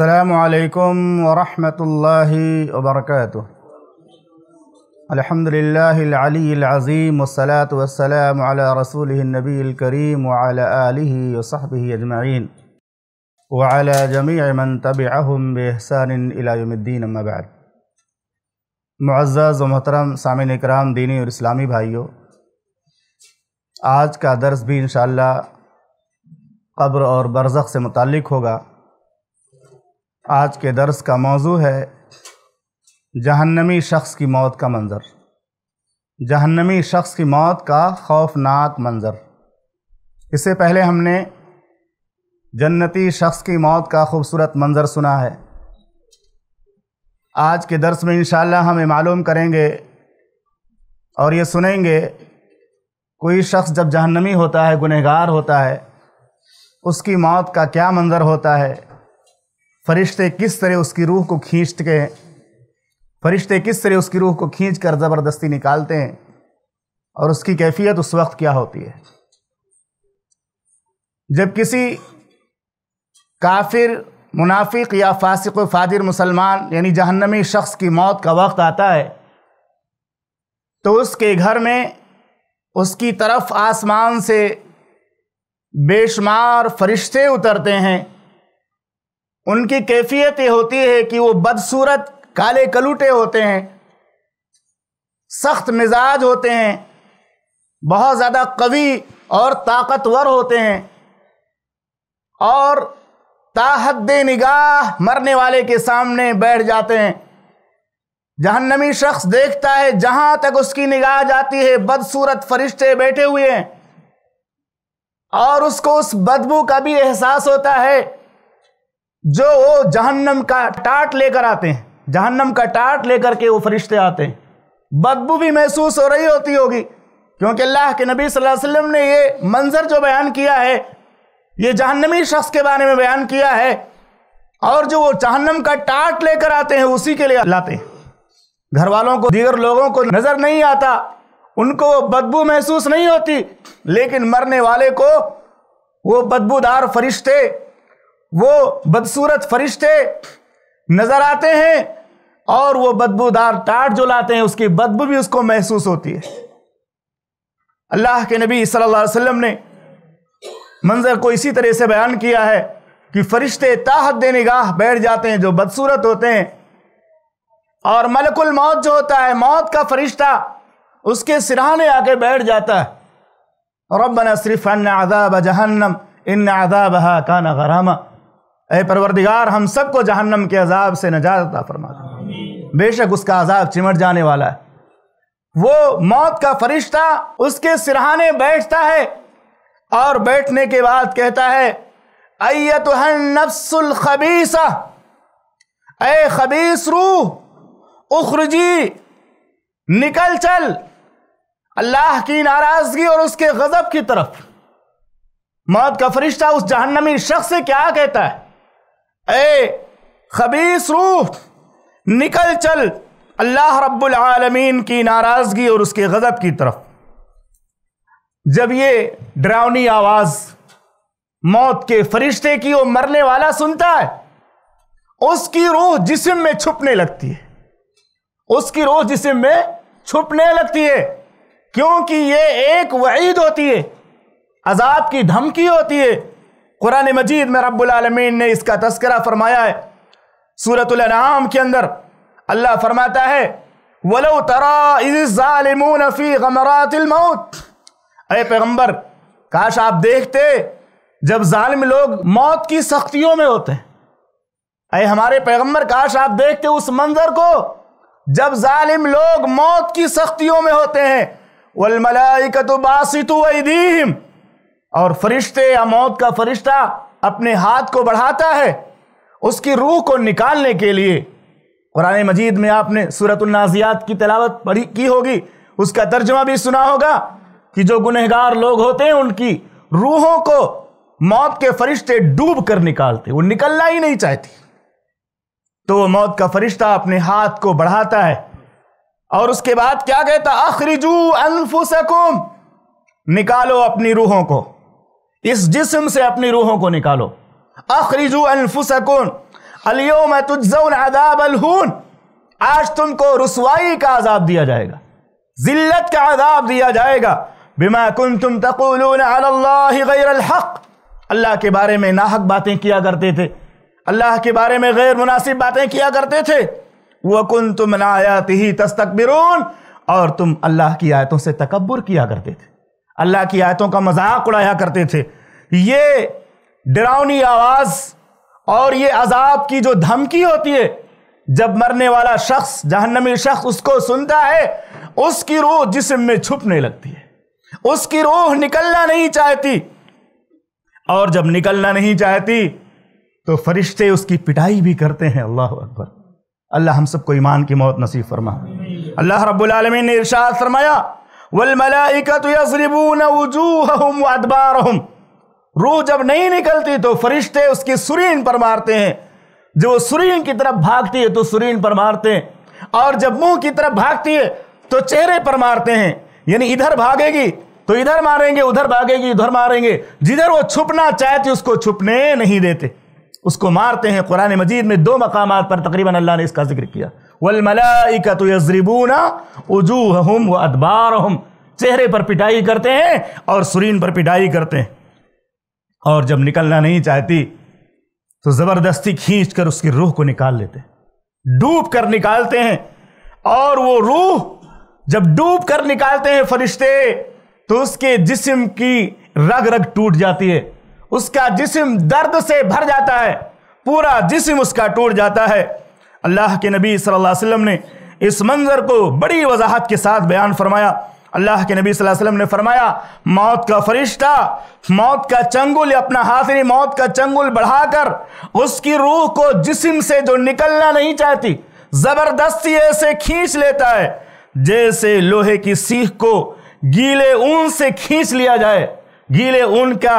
السلام عليكم ورحمة الله وبركاته الحمد لله العلي العظيم والصلاة والسلام على رسوله النبي الكريم وعلى آله وصحبه أجمعين وعلى جميع من تبعهم بإحسان إلى يوم الدين أما بعد معزز ومحترم सामिन इकराम दीनी और بھائیو آج کا درس بھی انشاءاللہ قبر اور برزخ سے متعلق ہوگا होगा आज के दर्स का मौजू है जहन्नमी शख्स की मौत का मंज़र जहन्नमी शख्स की मौत का खौफनाक मंज़र इससे पहले हमने जन्नती शख्स की मौत का खूबसूरत मंज़र सुना है आज के दर्स में इन हमें मालूम करेंगे और ये सुनेंगे कोई शख्स जब जहन्नमी होता है गुनहगार होता है उसकी मौत का क्या मंज़र होता है फरिश्ते किस तरह उसकी रूह को खींच के फरिश्ते किस तरह उसकी रूह को खींच कर ज़बरदस्ती निकालते हैं और उसकी कैफियत उस वक्त क्या होती है जब किसी काफिर मुनाफिक या फासिक फादिर मुसलमान यानी जहन्नमी शख्स की मौत का वक्त आता है तो उसके घर में उसकी तरफ आसमान से बेशुमार फरिश्ते उतरते हैं उनकी कैफियत ये होती है कि वो बदसूरत काले कलूटे होते हैं सख्त मिजाज होते हैं बहुत ज़्यादा कवि और ताकतवर होते हैं और ताहद निगाह मरने वाले के सामने बैठ जाते हैं जहन्नमी शख्स देखता है जहां तक उसकी निगाह जाती है बदसूरत फरिश्ते बैठे हुए हैं और उसको उस बदबू का भी एहसास होता है जो जहन्नम का टाट लेकर आते हैं जहन्नम का टाट लेकर के वो फरिश्ते आते हैं बदबू भी महसूस हो रही होती होगी क्योंकि अल्लाह के नबी सल्लल्लाहु अलैहि वसल्लम ने ये मंज़र जो बयान किया है ये जहन्नमी शख्स के बारे में बयान किया है और जो वो जहन्नम का टाट लेकर आते हैं उसी के लिए लाते हैं घर वालों को दीगर लोगों को नज़र नहीं आता उनको वो बदबू महसूस नहीं होती लेकिन मरने वाले को वो बदबूदार फरिश्ते वो बदसूरत फरिश्ते नजर आते हैं और वो बदबूदार टाट जो लाते हैं उसकी बदबू भी उसको महसूस होती है अल्लाह के नबी सल्लल्लाहु अलैहि वसल्लम ने मंजर को इसी तरह से बयान किया है कि फरिश्ते ताहत देनिगाह बैठ जाते हैं जो बदसूरत होते हैं और मलकुल मौत जो होता है मौत का फरिश्ता उसके सिरहाने आके बैठ जाता है रबना सिर्फ अन आदाब जहन्नम इन आदाब हा काना गरामा अय परवरदिगार हम सबको जहन्नम के अजाब से नजात अता फरमा दे बेशक उसका अजाब चिमट जाने वाला है वो मौत का फरिश्ता उसके सिरहाने बैठता है और बैठने के बाद कहता है अयत नफ्सुल खबीसा अय खबीस रूह उखरजी निकल चल अल्लाह की नाराजगी और उसके गजब की तरफ मौत का फरिश्ता उस जहन्नमी शख्स से क्या कहता है ए खबीस रूह निकल चल अल्लाह रब्बुल आलमीन की नाराज़गी और उसके गज़ब की तरफ जब ये डरावनी आवाज़ मौत के फरिश्ते की वो मरने वाला सुनता है उसकी रूह जिसम में छुपने लगती है उसकी रूह जिसम में छुपने लगती है क्योंकि ये एक वईद होती है अजाब की धमकी होती है कुरान मजीद में रब्लमीन ने इसका तस्करा फरमाया है सूरतम के अंदर अल्लाह फरमाता है वलो तराफी अरे पैगम्बर काश आप देखते जब जालिम लोग मौत की सख्तियों में होते हैं अरे हमारे पैगम्बर काश आप देखते उस मंजर को जब जालिम लोग मौत की सख्तियों में होते हैं वलमलाइकत बासितु अदीम और फरिश्ते या मौत का फरिश्ता अपने हाथ को बढ़ाता है उसकी रूह को निकालने के लिए कुरान मजीद में आपने सूरतनाजियात की तलावत पढ़ी की होगी उसका तर्जमा भी सुना होगा कि जो गुनहगार लोग होते हैं उनकी रूहों को मौत के फरिश्ते डूब कर निकालते वो निकलना ही नहीं चाहती तो वो मौत का फरिश्ता अपने हाथ को बढ़ाता है और उसके बाद क्या कहता आखिरी जू अनफुसकुम निकालो अपनी रूहों को इस जिस्म से अपनी रूहों को निकालो अखरिजू अनफुसकुन अलियोम तुजन आदाब अलहून आज तुमको रसवाई का आजाब दिया जाएगा जिल्लत का आजाब दिया जाएगा बिमा कुन तुम तकुलून अल्लाह के बारे में नाहक बातें किया करते थे अल्लाह के बारे में गैर मुनासिब बातें किया करते थे वह कुन तुम नायात ही तस्तकबिरून और तुम अल्लाह की आयतों से तकबर किया करते थे अल्लाह की आयतों का मजाक उड़ाया करते थे ये डरावनी आवाज़ और ये अजाब की जो धमकी होती है जब मरने वाला शख्स जहन्नमी शख्स उसको सुनता है उसकी रूह जिसम में छुपने लगती है उसकी रूह निकलना नहीं चाहती और जब निकलना नहीं चाहती तो फरिश्ते उसकी पिटाई भी करते हैं अल्लाह अकबर अल्लाह हम सबको ईमान की मौत नसीब फरमा अल्लाह रब्बुल रबालमीन ने इरशाद फरमाया रूह जब नहीं निकलती तो फरिश्ते उसकी सुरीन पर मारते हैं जो सुरीन की तरफ भागती है तो सुरीन पर मारते हैं और जब मुंह की तरफ भागती है तो चेहरे पर मारते हैं यानी इधर भागेगी तो इधर मारेंगे उधर भागेगी उधर मारेंगे जिधर वो छुपना चाहती उसको छुपने नहीं देते उसको मारते हैं कुरान मजीद में दो मकाम पर तकरीबन अल्लाह ने इसका जिक्र किया अदबार चेहरे पर पिटाई करते हैं और सुरीन पर पिटाई करते हैं और जब निकलना नहीं चाहती तो ज़बरदस्ती खींच कर उसकी रूह को निकाल लेते हैं डूब कर निकालते हैं और वो रूह जब डूब कर निकालते हैं फरिश्ते तो उसके जिस्म की रग रग टूट जाती है उसका जिस्म दर्द से भर जाता है पूरा जिस्म उसका टूट जाता है अल्लाह के नबी सल्लल्लाहु अलैहि वसल्लम ने इस मंज़र को बड़ी वजाहत के साथ बयान फरमाया अल्लाह के नबी सल्लल्लाहु अलैहि वसल्लम ने फरमाया मौत का फरिश्ता मौत का चंगुल अपना हाथी मौत का चंगुल बढ़ाकर उसकी रूह को जिस्म से जो निकलना नहीं चाहती ज़बरदस्ती ऐसे खींच लेता है जैसे लोहे की सीख को गीले ऊन से खींच लिया जाए गीले ऊन का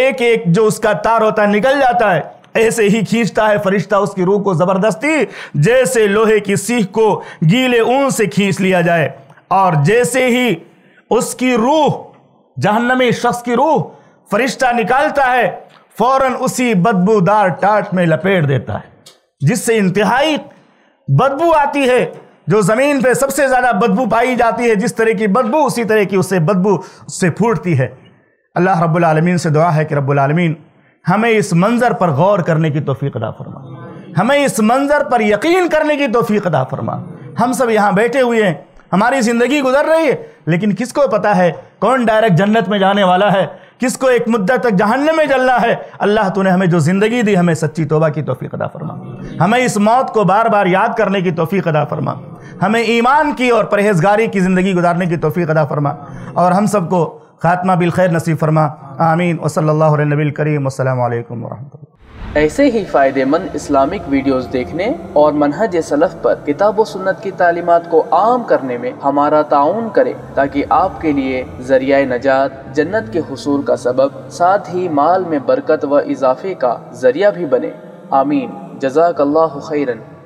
एक एक जो उसका तार होता है निकल जाता है ऐसे ही खींचता है फरिश्ता उसकी रूह को जबरदस्ती जैसे लोहे की सीख को गीले ऊन से खींच लिया जाए और जैसे ही उसकी रूह जहन्नमी शख्स की रूह फरिश्ता निकालता है फौरन उसी बदबूदार टाट में लपेट देता है जिससे इंतहाई बदबू आती है जो ज़मीन पे सबसे ज़्यादा बदबू पाई जाती है जिस तरह की बदबू उसी तरह की उससे बदबू उससे फूटती है अल्लाह रब्बुल रबालमीन से दुआ है कि रब्बुल रबालमीन हमें इस मंज़र पर गौर करने की तोफ़ी अदा फरमा हमें इस मंज़र पर यकीन करने की तोफ़ी अदा फरमा हम सब यहाँ बैठे हुए हैं हमारी ज़िंदगी गुजर रही है लेकिन किसको पता है कौन डायरेक्ट जन्नत में जाने वाला है किसको एक मुद्दत तक जहन्नम में जलना है अल्लाह तूने हमें जो ज़िंदगी दी हमें सच्ची तोबा की तोफ़ी अदा फरमा हमें इस मौत को बार बार याद करने की तोफ़ी अदा फरमा हमें ईमान की और परहेजगारी की ज़िंदगी गुजारने की तोफ़ी अदा फरमा और हम सबको खात्मा बिल खैर नसीब फरमा आमीन वसल करीम अल्लाम वरहमल ऐसे ही फ़ायदेमंद इस्लामिक वीडियोस देखने और मनहज सलफ़ पर किताब व सुन्नत की तालीमत को आम करने में हमारा ताउन करें ताकि आपके लिए ज़रिया नजात जन्नत के हसूल का सबब साथ ही माल में बरकत व इजाफे का ज़रिया भी बने आमीन जजाक खैरन